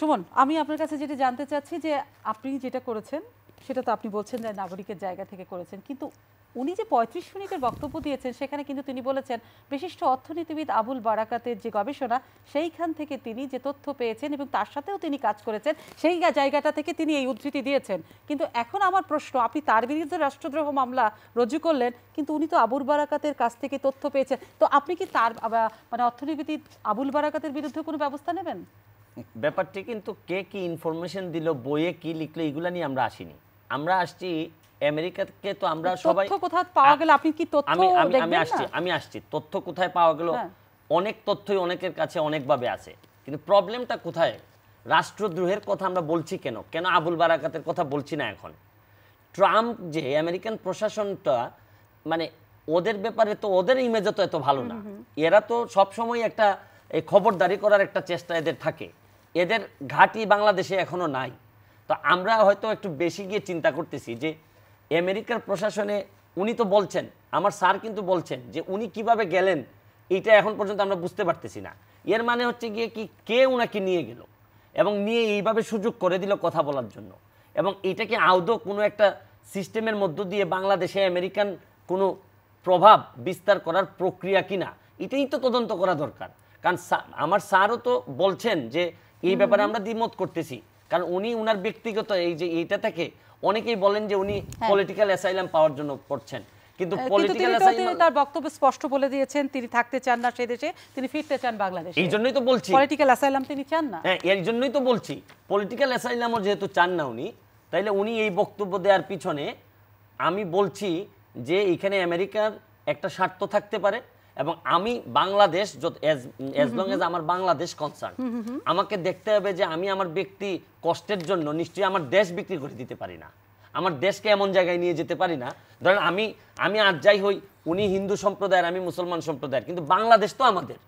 সুমন আমি আপনার কাছে যেটা জানতে চাচ্ছি যে আপনি যেটা করেছেন সেটা তো আপনি বলছেন যে নাগরিকের জায়গা থেকে করেছেন কিন্তু উনি যে পঁয়ত্রিশ মিনিটের বক্তব্য দিয়েছেন সেখানে কিন্তু তিনি বলেছেন বিশিষ্ট অর্থনীতিবিদ আবুল বারাকাতের যে গবেষণা সেইখান থেকে তিনি যে তথ্য পেয়েছেন এবং তার সাথেও তিনি কাজ করেছেন সেই জায়গাটা থেকে তিনি এই উদ্ধৃতি দিয়েছেন কিন্তু এখন আমার প্রশ্ন আপনি তার বিরুদ্ধে রাষ্ট্রদ্রোহ মামলা রুজু করলেন কিন্তু উনি তো আবুল বারাকাতের কাছ থেকে তথ্য পেয়েছেন তো আপনি কি তার মানে অর্থনীতিবিদ আবুল বারাকাতের বিরুদ্ধে কোনো ব্যবস্থা নেবেন ব্যাপারটি কিন্তু কে কি ইনফরমেশন দিল বইয়ে কি লিখলো এগুলো নিয়ে আমরা আসিনি আমরা আসছি আমেরিকাকে তো আমরা সবাই কোথায় পাওয়া গেল আপনি কি তথ্য আমি আমি আসছি আমি আসছি তথ্য কোথায় পাওয়া গেল হ্যাঁ। অনেক তথ্যই অনেকের কাছে অনেকভাবে আছে কিন্তু প্রবলেমটা কোথায় রাষ্ট্রদ্রোহের কথা আমরা বলছি কেন কেন আবুল বারাকাতের কথা বলছি না এখন ট্রাম্প যে আমেরিকান প্রশাসনটা মানে ওদের ব্যাপারে তো ওদের ইমেজও তো এত ভালো না এরা তো সবসময় একটা এই খবরদারি করার একটা চেষ্টা এদের থাকে এদের ঘাটি বাংলাদেশে এখনও নাই তো আমরা হয়তো একটু বেশি গিয়ে চিন্তা করতেছি যে আমেরিকার প্রশাসনে উনি তো বলছেন আমার স্যার কিন্তু বলছেন যে উনি কিভাবে গেলেন এটা এখন পর্যন্ত আমরা বুঝতে পারতেছি না এর মানে হচ্ছে গিয়ে কি কে ওনাকে নিয়ে গেল এবং নিয়ে এইভাবে সুযোগ করে দিল কথা বলার জন্য এবং এটাকে আদৌ কোনো একটা সিস্টেমের মধ্য দিয়ে বাংলাদেশে আমেরিকান কোনো প্রভাব বিস্তার করার প্রক্রিয়া কিনা এটাই তো তদন্ত করা দরকার কারণ আমার স্যারও তো বলছেন যে এই ব্যাপারে আমরা দ্বিমত করতেছি কারণ উনি উনার ব্যক্তিগত এই যে এইটা থেকে অনেকেই বলেন যে উনি পলিটিক্যাল অ্যাসাইলাম পাওয়ার জন্য পড়ছেন কিন্তু তার বক্তব্য স্পষ্ট বলে দিয়েছেন তিনি থাকতে চান না সেই দেশে তিনি ফিরতে চান এই জন্যই তো বলছি পলিটিক্যাল অ্যাসাইলাম তিনি চান না হ্যাঁ এর জন্যই তো বলছি পলিটিক্যাল অ্যাসাইলামও যেহেতু চান না উনি তাইলে উনি এই বক্তব্য দেওয়ার পিছনে আমি বলছি যে এখানে আমেরিকার একটা স্বার্থ থাকতে পারে এবং আমি বাংলাদেশ এজ লং এজ আমার বাংলাদেশ কনসার্ন আমাকে দেখতে হবে যে আমি আমার ব্যক্তি কষ্টের জন্য নিশ্চয়ই আমার দেশ বিক্রি করে দিতে পারি না আমার দেশকে এমন জায়গায় নিয়ে যেতে পারি না ধরেন আমি আমি আর যাই হই উনি হিন্দু সম্প্রদায়ের আমি মুসলমান সম্প্রদায়ের কিন্তু বাংলাদেশ তো আমাদের